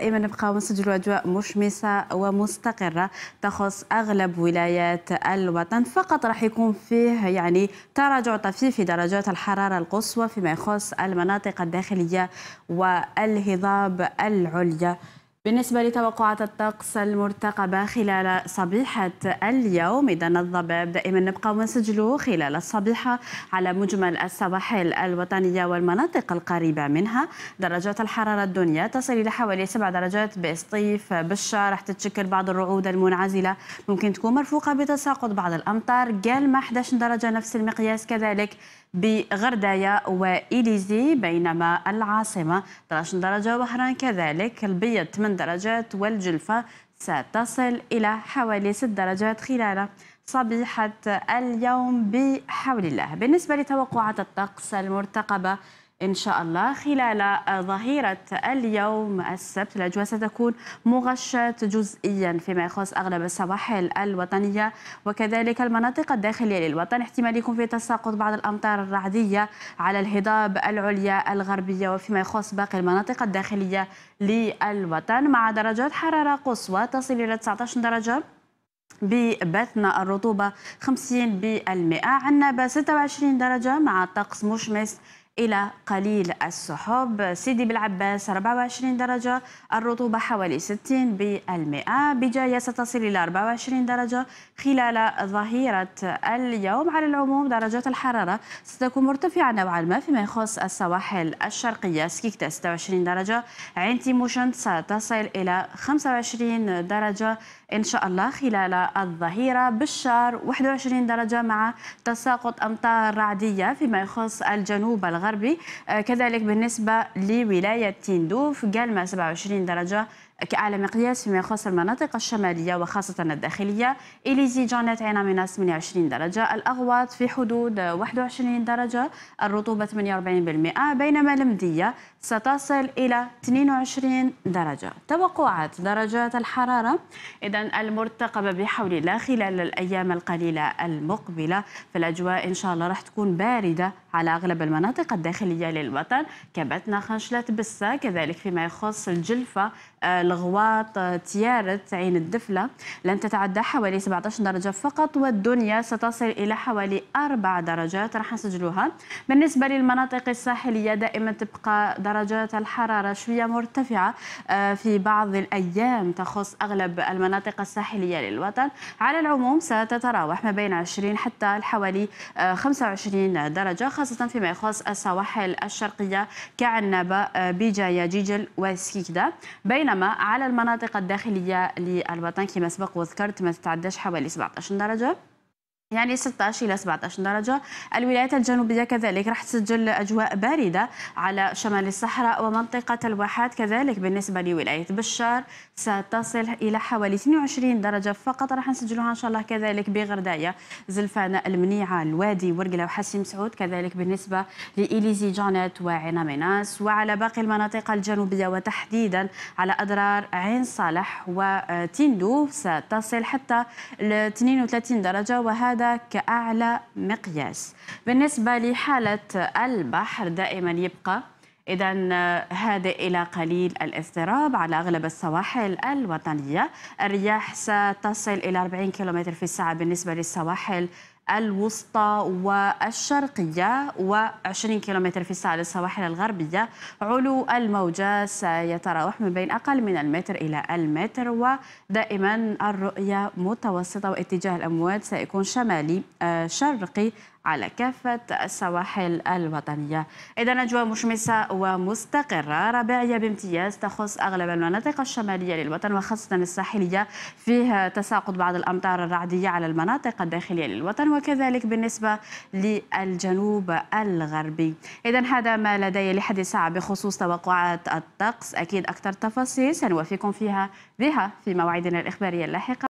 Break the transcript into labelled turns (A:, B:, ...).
A: دائما نبقى ونسجل أجواء مشمسة ومستقرة تخص أغلب ولايات الوطن فقط راح يكون فيه يعني تراجع طفيف في درجات الحرارة القصوى فيما يخص المناطق الداخلية والهضاب العليا بالنسبة لتوقعات الطقس المرتقبة خلال صبيحة اليوم إذا الضباب دائما نبقى ونسجله خلال الصبيحة على مجمل السواحل الوطنية والمناطق القريبة منها درجات الحرارة الدنيا تصل إلى حوالي 7 درجات بسطيف بالشارع راح تتشكل بعض الرعود المنعزلة ممكن تكون مرفوقة بتساقط بعض الأمطار قال ما 11 درجة نفس المقياس كذلك بغردايا وإليزي بينما العاصمة 13 درجة وهران كذلك البيض 8 درجات والجلفة ستصل إلى حوالي 6 درجات خلال صبيحة اليوم بحول الله بالنسبة لتوقعات الطقس المرتقبة إن شاء الله خلال آه، ظهيرة اليوم السبت الأجواء ستكون مغشاة جزئيا فيما يخص أغلب السواحل الوطنية وكذلك المناطق الداخلية للوطن احتمال يكون في تساقط بعض الأمطار الرعدية على الهضاب العليا الغربية وفيما يخص باقي المناطق الداخلية للوطن مع درجات حرارة قصوى تصل إلى 19 درجة ببثنا الرطوبة 50% عنا ب 26 درجة مع طقس مشمس إلى قليل السحب سيدي بالعباس 24 درجة الرطوبة حوالي 60% بجاية ستصل إلى 24 درجة خلال ظهيرة اليوم على العموم درجات الحرارة ستكون مرتفعة نوعا ما فيما يخص السواحل الشرقية سكيكتا 26 درجة عين تيموشن ستصل إلى 25 درجة إن شاء الله خلال الظهيرة بالشار 21 درجة مع تساقط أمطار رعدية فيما يخص الجنوب الغربي الغربي آه، كذلك بالنسبة لولاية تيندوف قلمة 27 درجة كأعلى مقياس فيما يخص المناطق الشمالية وخاصة الداخلية إليزي جانيت عينا من 28 درجة الأغواط في حدود 21 درجة الرطوبة 48% بينما المدية ستصل إلى 22 درجة توقعات درجات الحرارة إذا المرتقبة بحول الله خلال الأيام القليلة المقبلة فالأجواء إن شاء الله راح تكون باردة على أغلب المناطق الداخلية للوطن كبتنا خنشلات بسة كذلك فيما يخص الجلفة آه، الغواط آه، تيارة عين الدفلة لن تتعدى حوالي 17 درجة فقط والدنيا ستصل إلى حوالي 4 درجات راح نسجلوها بالنسبة للمناطق الساحلية دائما تبقى درجة درجات الحرارة شوية مرتفعة آه، في بعض الأيام تخص أغلب المناطق الساحلية للوطن على العموم ستتراوح ما بين 20 حتى حوالي 25 آه، درجة خاصة فيما يخص السواحل الشرقية كعنابة آه، بجاية جيجل وسكيكدا بينما على المناطق الداخلية للوطن كما سبق وذكرت ما تتعداش حوالي 17 درجة يعني 16 إلى 17 درجة الولايات الجنوبية كذلك راح تسجل أجواء باردة على شمال الصحراء ومنطقة الواحات كذلك بالنسبة لولاية بشار ستصل إلى حوالي 22 درجة فقط راح نسجلها إن شاء الله كذلك بغرداية زلفانة المنيعة الوادي ورقلة وحسيم سعود كذلك بالنسبة لإليزي جانت وعين ميناس وعلى باقي المناطق الجنوبية وتحديدا على أضرار عين صالح وتندو ستصل حتى 32 درجة وهذا هذا كأعلى مقياس بالنسبة لحالة البحر دائما يبقى إذا هادئ إلى قليل الاضطراب على أغلب السواحل الوطنية الرياح ستصل إلى 40 كم في الساعة بالنسبة للسواحل الوسطى والشرقية و20 كم في الساعة للسواحل الغربية علو الموجة سيتراوح من بين أقل من المتر إلى المتر ودائما الرؤية متوسطة واتجاه الأمواج سيكون شمالي آه، شرقي على كافة السواحل الوطنية إذا أجواء مشمسة ومستقرة ربيعية بامتياز تخص أغلب المناطق الشمالية للوطن وخاصة الساحلية فيها تساقط بعض الأمطار الرعدية على المناطق الداخلية للوطن وكذلك بالنسبة للجنوب الغربي إذا هذا ما لدي لحد الساعة بخصوص توقعات الطقس أكيد أكثر تفاصيل سنوافيكم فيها بها في موعدنا الإخبارية اللاحقة